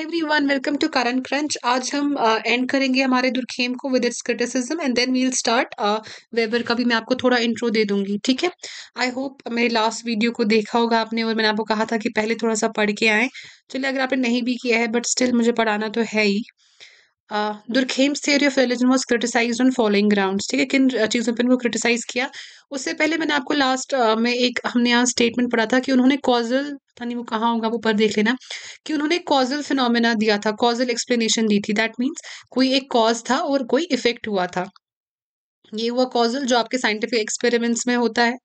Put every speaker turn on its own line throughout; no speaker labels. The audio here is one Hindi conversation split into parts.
Hi everyone welcome to current crunch आज हम एंड uh, करेंगे हमारे दुर्खेम को with its criticism and then we'll start Weber का भी मैं आपको थोड़ा इंट्रो दे दूंगी ठीक है आई होप मेरे लास्ट वीडियो को देखा होगा आपने और मैंने आपको कहा था कि पहले थोड़ा सा पढ़ के आए चलिए अगर आपने नहीं भी किया है बट स्टिल मुझे पढ़ाना तो है ही Durkheim's theory of religion was criticise on following ground ठीक है किन चीज़ों पर उनको क्रिटिसाइज किया उससे पहले मैंने आपको लास्ट में एक हमने यहाँ स्टेटमेंट पढ़ा था कि उन्होंने कॉजल पता नहीं वो कहाँ होगा वो पर देख लेना कि उन्होंने कॉजल फिनोमिना दिया था कॉजल एक्सप्लेनेशन दी थी दैट मीन्स कोई एक कॉज था और कोई इफेक्ट हुआ था ये हुआ कॉजल जो आपके साइंटिफिक एक्सपेरिमेंट्स में होता है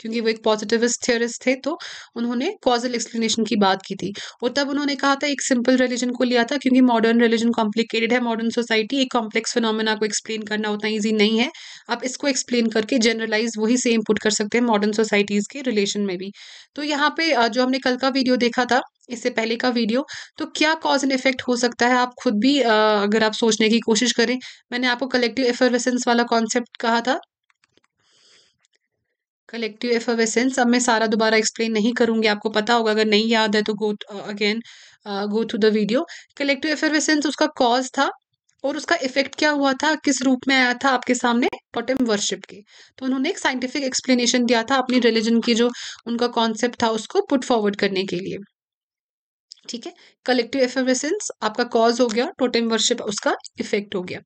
क्योंकि वो एक पॉजिटिविस्ट थियोरिस्ट थे तो उन्होंने कॉजल एक्सप्लेनेशन की बात की थी और तब उन्होंने कहा था एक सिंपल रिलीजन को लिया था क्योंकि मॉडर्न रिलीजन कॉम्प्लिकेटेड है मॉडर्न सोसाइटी एक कॉम्प्लेक्स फिनोमेना को एक्सप्लेन करना उतना ईजी नहीं है आप इसको एक्सप्लेन करके जनरलाइज वही सेम पुट कर सकते हैं मॉडर्न सोसाइटीज़ के रिलेशन में भी तो यहाँ पे जो हमने कल का वीडियो देखा था इससे पहले का वीडियो तो क्या कॉज एंड इफेक्ट हो सकता है आप खुद भी अगर आप सोचने की कोशिश करें मैंने आपको कलेक्टिव एफरवेसेंस वाला कॉन्सेप्ट कहा था कलेक्टिव एफोवेसेंस अब मैं सारा दोबारा एक्सप्लेन नहीं करूंगी आपको पता होगा अगर नहीं याद है तो go again go through the video collective effervescence उसका कॉज था और उसका इफेक्ट क्या हुआ था किस रूप में आया था आपके सामने पोटेम वर्शिप के तो उन्होंने एक साइंटिफिक एक्सप्लेनेशन दिया था अपनी रिलीजन की जो उनका कॉन्सेप्ट था उसको पुट फॉरवर्ड करने के लिए ठीक है कलेक्टिव एफेवरेसेंस आपका कॉज हो गया टोटम वर्शिप उसका इफेक्ट हो गया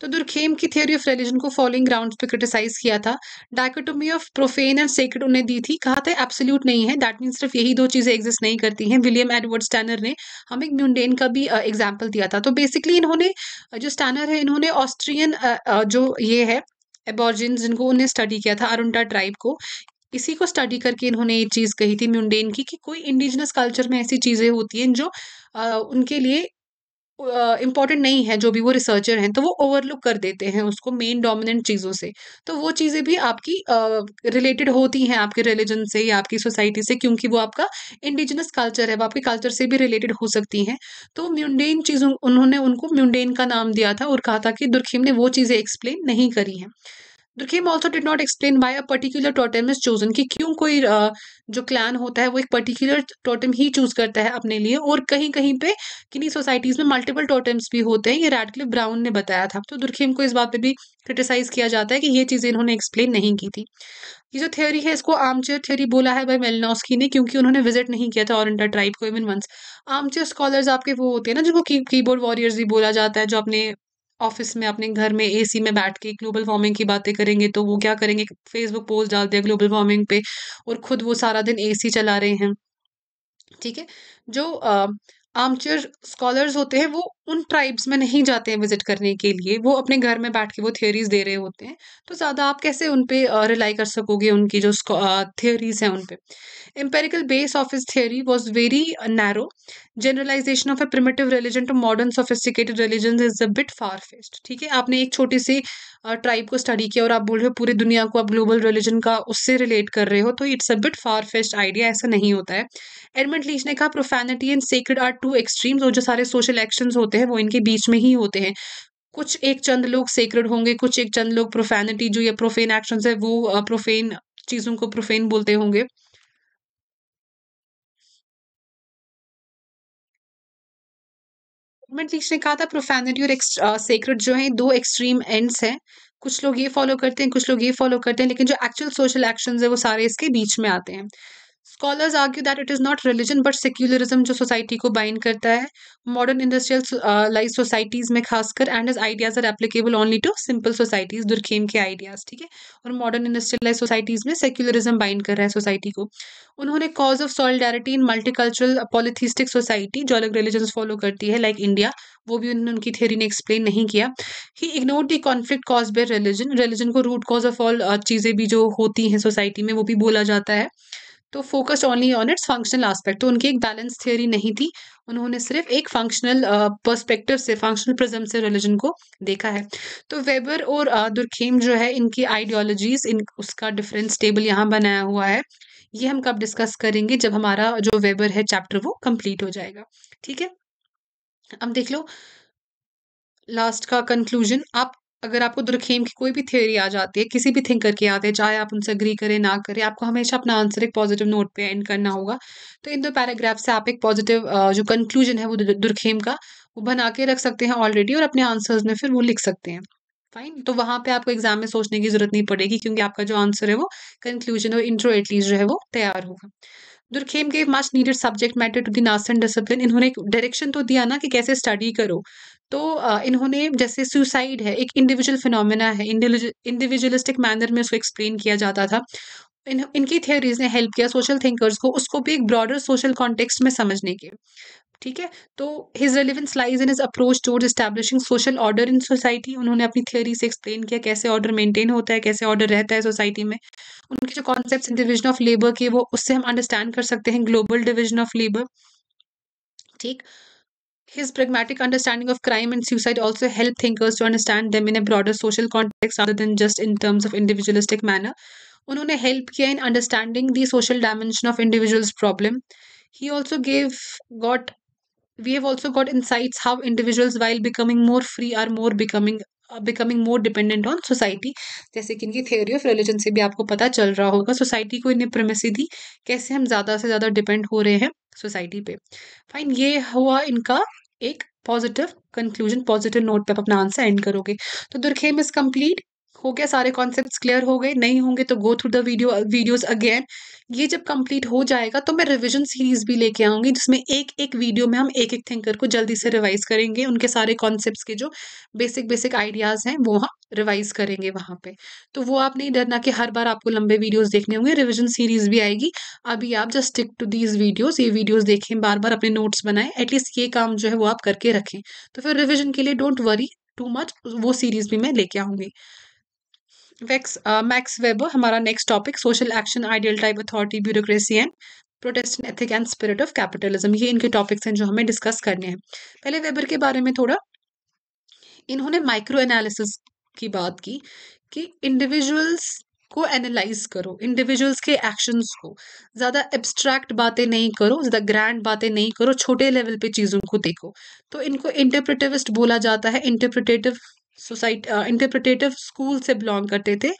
तो दुर्खेम की थियोरी ऑफ रिलीजन को फॉलोइंग ग्राउंड पे क्रिटिसाइज किया था dichotomy of profane and sacred उन्हें दी थी कहा था एब्सोल्यूट नहीं है दैट मीन सिर्फ यही दो चीज़ें एग्जिस्ट नहीं करती हैं विलियम एडवर्ड स्टैनर ने हमें म्यूनडेन का भी एग्जाम्पल दिया था तो बेसिकली इन्होंने जो स्टैनर है इन्होंने ऑस्ट्रियन जो ये है एबॉर्जिन जिनको उन्हें स्टडी किया था अरुंटा ट्राइब को इसी को स्टडी करके इन्होंने ये चीज़ कही थी म्यूनडेन की कि कोई इंडिजिनस कल्चर में ऐसी चीज़ें होती हैं जो आ, उनके लिए इम्पॉर्टेंट नहीं है जो भी वो रिसर्चर हैं तो वो ओवरलुक कर देते हैं उसको मेन डोमिनेंट चीज़ों से तो वो चीज़ें भी आपकी रिलेटेड uh, होती हैं आपके रिलीजन से या आपकी सोसाइटी से क्योंकि वो आपका इंडिजिनस कल्चर है वो आपके कल्चर से भी रिलेटेड हो सकती हैं तो म्यूनडेन चीज़ों उन्होंने उनको म्यूनडेन का नाम दिया था और कहा था कि दुर्खीम ने वो चीज़ें एक्सप्लेन नहीं करी हैं Durkheim also did not explain by a particular totem is chosen कि क्यों कोई जो क्लैन होता है वो एक पर्टिकुलर टोटम ही चूज करता है अपने लिए और कहीं कहीं पे किन्हीं सोसाइटीज़ में मल्टीपल टोटम्स भी होते हैं ये रेडक्लिफ ब्राउन ने बताया था तो दुर्खेम को इस बात पे भी क्रिटिसाइज किया जाता है कि ये चीज़ें इन्होंने एक्सप्लेन नहीं की थी ये जो थ्योरी है इसको आमचेयर थ्योरी बोला है भाई मेलनॉस्की ने क्योंकि उन्होंने विजिट नहीं किया था ऑरेंटल ट्राइब को इवन वंस आमचेयर स्कॉलर्स आपके वो होते हैं ना जिनको की बोर्ड वॉरियर्स भी बोला जाता है जो अपने ऑफिस में अपने घर में एसी में बैठ के ग्लोबल वार्मिंग की बातें करेंगे तो वो क्या करेंगे फेसबुक पोस्ट डालते हैं ग्लोबल वार्मिंग पे और खुद वो सारा दिन एसी चला रहे हैं ठीक है जो आमचेयर स्कॉलर्स होते हैं वो उन ट्राइब्स में नहीं जाते हैं विजिट करने के लिए वो अपने घर में बैठ के वो थियोरीज दे रहे होते हैं तो ज़्यादा आप कैसे उन पर रिलाई कर सकोगे उनकी जो थियोरीज हैं उन पर एम्पेरिकल बेस ऑफ इस theory was very narrow generalisation of a primitive religion to modern sophisticated religion is a bit far fetched ठीक है आपने एक छोटी सी ट्राइब को स्टडी किया और आप बोल रहे हो पूरी दुनिया को आप ग्लोबल रिलीजन का उससे रिलेट कर रहे हो तो it's a bit far fetched idea ऐसा नहीं होता है एडमंड लीच ने कहा profanity and sacred are two extremes और जो सारे सोशल एक्शन होते होते हैं वो इनके बीच में ही होते हैं कुछ एक चंद लोग सेक्रेड होंगे कुछ एक चंद लोग प्रोफेनिटी जो या प्रोफेन एक्शन है वो प्रोफेन चीजों को प्रोफेन बोलते होंगे ने कहा था प्रोफेनिटी और सेक्रेट जो है दो एक्सट्रीम एंड्स हैं कुछ लोग ये फॉलो करते हैं कुछ लोग ये फॉलो करते हैं लेकिन जो एक्चुअल सोशल एक्शन है वो सारे इसके बीच में आते हैं scholars argue that it is not religion but secularism जो सोसाइटी को बाइंड करता है मॉडर्न इंडस्ट्रियल लाइफ सोसाइटीज़ में खासकर and his ideas are applicable only to simple societies Durkheim के आइडियाज़ ठीक है और मॉडर्न इंडस्ट्रियलाइज सोसाइटीज़ में सेक्युलरिज्म बाइंड कर रहा है सोसाइटी को उन्होंने cause of solidarity in multicultural polytheistic society जो अलग रिलीजन फॉलो करती है लाइक like इंडिया वो भी उन्होंने उनकी थेरी ने एक्सप्लेन नहीं किया ही ignore the conflict cause by religion religion को रूट कॉज ऑफ ऑल चीज़ें भी जो होती हैं सोसाइटी में वो भी बोला जाता है तो focused only on its functional aspect तो उनकी एक बैलेंस थियोरी नहीं थी उन्होंने सिर्फ एक फंक्शनल पर्सपेक्टिव से फंक्शनल प्रिज्म से रिलीजन को देखा है तो वेबर और दुर्खेम जो है इनकी आइडियोलॉजीज इन उसका डिफरेंस टेबल यहाँ बनाया हुआ है ये हम कब डिस्कस करेंगे जब हमारा जो वेबर है चैप्टर वो कंप्लीट हो जाएगा ठीक है अब देख लो लास्ट का कंक्लूजन आप अगर आपको दुर्खेम की कोई भी थ्योरी आ जाती है किसी भी थिंकर की आते हैं चाहे आप उनसे अग्री करें ना करें आपको हमेशा अपना आंसर एक पॉजिटिव नोट पे एंड करना होगा तो इन दो पैराग्राफ से आप एक पॉजिटिव जो कंक्लूजन है वो दुर्खेम का वो बना के रख सकते हैं ऑलरेडी और अपने आंसर्स में फिर वो लिख सकते हैं फाइन तो वहाँ पे आपको एग्जाम में सोचने की जरूरत नहीं पड़ेगी क्योंकि आपका जो आंसर है वो कंक्लूजन और इंट्रो एटलीस्ट जो है वो तैयार होगा Durkheim gave much needed subject matter to the nascent discipline इन्होंने एक डायरेक्शन तो दिया ना कि कैसे स्टडी करो तो इन्होंने जैसे सुसाइड है एक इंडिविजुअल फिनोमेना है इंडिविजुअलिस्टिक मैनर में उसको एक्सप्लेन किया जाता था इन इनकी थियोरीज ने हेल्प किया सोशल थिंकर्स को उसको भी एक ब्रॉडर सोशल कॉन्टेक्स्ट में समझने के ठीक है तो his relevance lies in his approach toward establishing social order in society उन्होंने अपनी थियोरी से एक्सप्लेन किया कैसे ऑर्डर मेंटेन होता है कैसे ऑर्डर रहता है सोसाइटी में उनके जो कॉन्सेप्ट डिविजन ऑफ लेबर के वो उससे हम अंडरस्टैंड कर सकते हैं ग्लोबल डिविजन ऑफ लेबर ठीक His pragmatic understanding of crime and suicide also helped thinkers to understand them in a broader social context rather than just in terms of individualistic manner. उन्होंने help किया in understanding the social dimension of individual's problem. He also gave got we have also got insights how individuals while becoming more free are more becoming becoming more dependent on society जैसे कि इनकी थ्योरी ऑफ रिलीजन से भी आपको पता चल रहा होगा सोसाइटी को इन्हें प्रमेसी दी कैसे हम ज़्यादा से ज़्यादा डिपेंड हो रहे हैं सोसाइटी पे फाइन ये हुआ इनका एक पॉजिटिव कंक्लूजन पॉजिटिव नोट पे आप अपना आंसर एंड करोगे तो दुर्खेम इज कंप्लीट हो गया सारे कॉन्सेप्ट क्लियर हो गए नहीं होंगे तो गो थ्रू दीडियो वीडियोज अगेन ये जब कंप्लीट हो जाएगा तो मैं रिवीजन सीरीज भी लेके आऊंगी जिसमें एक एक वीडियो में हम एक एक थिंकर को जल्दी से रिवाइज करेंगे उनके सारे कॉन्सेप्ट के जो बेसिक बेसिक आइडियाज़ हैं वो हम रिवाइज करेंगे वहां पे तो वो आप नहीं डरना कि हर बार आपको लंबे वीडियोस देखने होंगे रिविजन सीरीज भी आएगी अभी आप just stick to these videos ये वीडियोज देखें बार बार अपने नोट्स बनाए एटलीस्ट ये काम जो है वो आप करके रखें तो फिर रिविजन के लिए डोंट वरी टू मच वो सीरीज भी मैं लेके आऊंगी वैक्स मैक्स वेब हमारा next topic social action ideal type authority bureaucracy and Protestant ethic and spirit of capitalism ये इनके टॉपिक्स हैं जो हमें डिस्कस करने हैं पहले वेबर के बारे में थोड़ा इन्होंने माइक्रो एनालिसिस की बात की कि इंडिविजुअल्स को एनालाइज करो इंडिविजुअल्स के एक्शंस को ज़्यादा एब्स्ट्रैक्ट बातें नहीं करो ज़्यादा ग्रैंड बातें नहीं करो छोटे लेवल पे चीज़ों को देखो तो इनको इंटरप्रिटिविस्ट बोला जाता है इंटरप्रिटेटिव सोसाइटी इंटरप्रटेटिव स्कूल से बिलोंग करते थे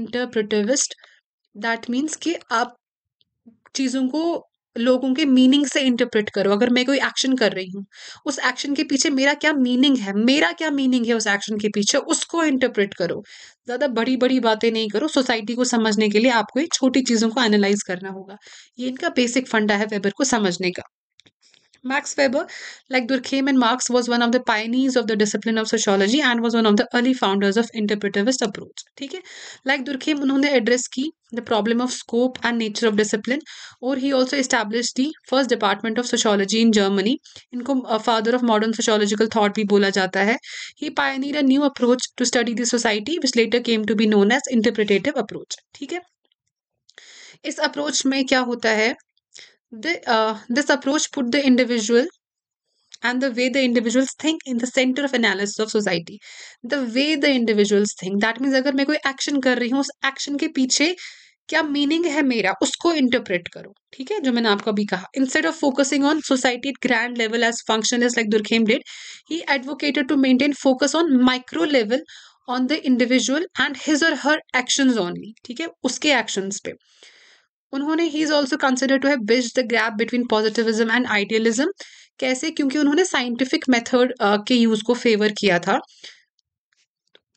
इंटरप्रटिविस्ट दैट मीन्स कि आप चीज़ों को लोगों के मीनिंग से इंटरप्रेट करो अगर मैं कोई एक्शन कर रही हूँ उस एक्शन के पीछे मेरा क्या मीनिंग है मेरा क्या मीनिंग है उस एक्शन के पीछे उसको इंटरप्रेट करो ज़्यादा बड़ी बड़ी बातें नहीं करो सोसाइटी को समझने के लिए आपको ये छोटी चीज़ों को एनालाइज करना होगा ये इनका बेसिक फंडा है वेबर को समझने का Max Weber, like Durkheim and Marx, was one of the pioneers of the discipline of sociology and was one of the early founders of interpretivist approach. ठीक है Like Durkheim, उन्होंने एड्रेस की the problem of scope and nature of discipline or he also established the first department of sociology in Germany. इनको father of modern sociological thought भी बोला जाता है. He pioneered a new approach to study the society which later came to be known as interpretative approach. ठीक है इस अप्रोच में क्या होता है The, uh, this approach put the individual and the way the individuals think in the center of analysis of society. The way the individuals think. That means अगर मैं कोई action कर रही हूँ उस action के पीछे क्या मीनिंग है मेरा उसको इंटरप्रेट करो ठीक है जो मैंने आपको अभी कहा instead of focusing on society at grand level as function is like Durkheim did he advocated to maintain focus on micro level on the individual and his और हर एक्शंस ओनली ठीक है उसके एक्शंस पे उन्होंने he is also consider to have bridge the gap between positivism and idealism कैसे क्योंकि उन्होंने साइंटिफिक मेथड uh, के यूज को फेवर किया था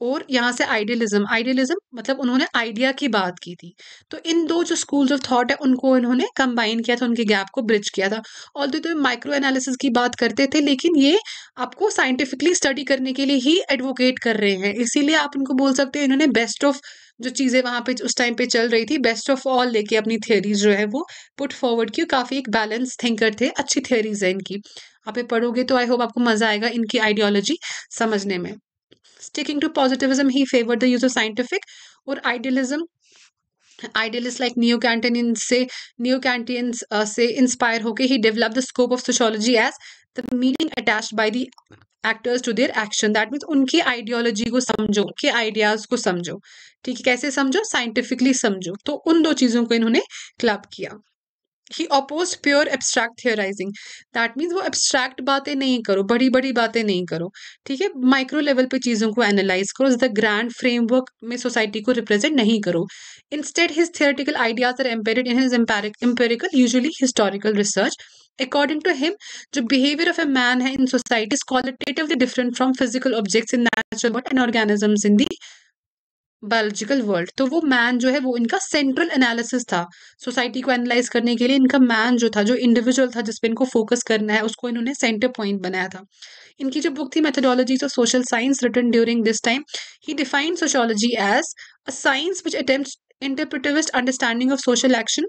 और यहाँ से आइडियलिज्म आइडियलिज्म मतलब उन्होंने आइडिया की बात की थी तो इन दो जो स्कूल्स ऑफ थॉट है उनको इन्होंने कंबाइन किया था उनके गैप को ब्रिज किया था और तो माइक्रो एनालिसिस की बात करते थे लेकिन ये आपको साइंटिफिकली स्टडी करने के लिए ही एडवोकेट कर रहे हैं इसीलिए आप उनको बोल सकते हैं इन्होंने बेस्ट ऑफ जो चीज़ें वहाँ पे उस टाइम पे चल रही थी बेस्ट ऑफ ऑल लेके अपनी थियोरीज जो है वो पुट फॉरवर्ड की काफ़ी एक बैलेंस थिंकर थे अच्छी थियोरीज है इनकी आप ये पढ़ोगे तो आई होप आपको मज़ा आएगा इनकी आइडियोलॉजी समझने में sticking to positivism he favour the use of scientific और idealism idealist like new Kantian से न्यू कैंटियंस uh, से इंस्पायर होकर he develop the scope of sociology as the meaning attach by the actors to their action that means उनकी आइडियोलॉजी को समझो उनके आइडियाज को समझो ठीक है कैसे समझो साइंटिफिकली समझो तो उन दो चीज़ों को इन्होंने क्लब किया he oppose pure abstract theorising that means वो एब्स्ट्रैक्ट बातें नहीं करो बड़ी बड़ी बातें नहीं करो ठीक है माइक्रो लेवल पे चीज़ों को एनालाइज करो द ग्रैंड फ्रेमवर्क में सोसाइटी को रिप्रेजेंट नहीं करो in instead his theoretical ideas are embedded in his empirical usually historical research according to him जो बिहेवियर ऑफ ए मैन है in society qualitatively different from physical objects in natural world and organisms in the biological world तो वो मैन जो है वो इनका सेंट्रल एनालिसिस था सोसाइटी को एनालाइज करने के लिए इनका मैन जो था जो इंडिविजुअल था जिसपे इनको फोकस करना है उसको इन्होंने सेंटर पॉइंट बनाया था इनकी जो बुक थी methodologies of social science written during this time he defined sociology as a science which attempt interpretivist understanding of social action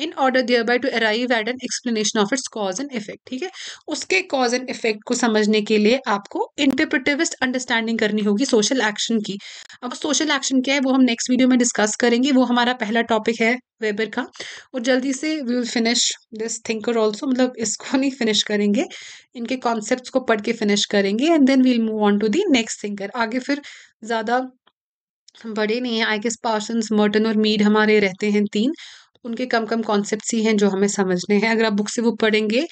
in order thereby to arrive at an explanation of its cause and effect ठीक है उसके कॉज एंड इफेक्ट को समझने के लिए आपको इंटरप्रिटिविस्ट अंडरस्टैंडिंग करनी होगी सोशल एक्शन की अब सोशल एक्शन क्या है वो हम नेक्स्ट वीडियो में डिस्कस करेंगे वो हमारा पहला टॉपिक है वेबर का और जल्दी से we will finish this thinker also मतलब इसको नहीं फिनिश करेंगे इनके कॉन्सेप्ट को पढ़ के फिनिश करेंगे and then we'll move on to the next thinker आगे फिर ज़्यादा बड़े नहीं हैं आई गेस पार्सन्स मर्टन और मीड हमारे रहते हैं तीन उनके कम कम कॉन्सेप्ट ही हैं जो हमें समझने हैं अगर आप बुक से वो पढ़ेंगे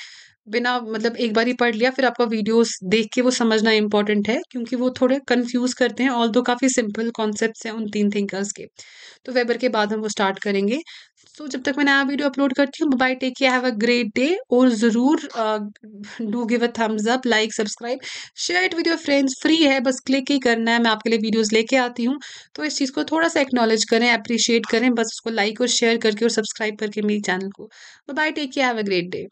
बिना मतलब एक बार ही पढ़ लिया फिर आपका वीडियोस देख के वो समझना इम्पॉर्टेंट है क्योंकि वो थोड़े कंफ्यूज करते हैं ऑल दो काफ़ी सिंपल कॉन्सेप्ट हैं उन तीन थिंकर्स के तो वेबर के बाद हम वो स्टार्ट करेंगे सो so, जब तक मैं नया वीडियो अपलोड करती हूँ bye take care have a great day और ज़रूर do give a thumbs up like subscribe share it with your friends free है बस क्लिक ही करना है मैं आपके लिए वीडियोस लेके आती हूँ तो इस चीज़ को थोड़ा सा एक्नॉलेज करें अप्रिशिएट करें बस उसको लाइक और शेयर करके और सब्सक्राइब करके मेरे चैनल को bye take care have a great day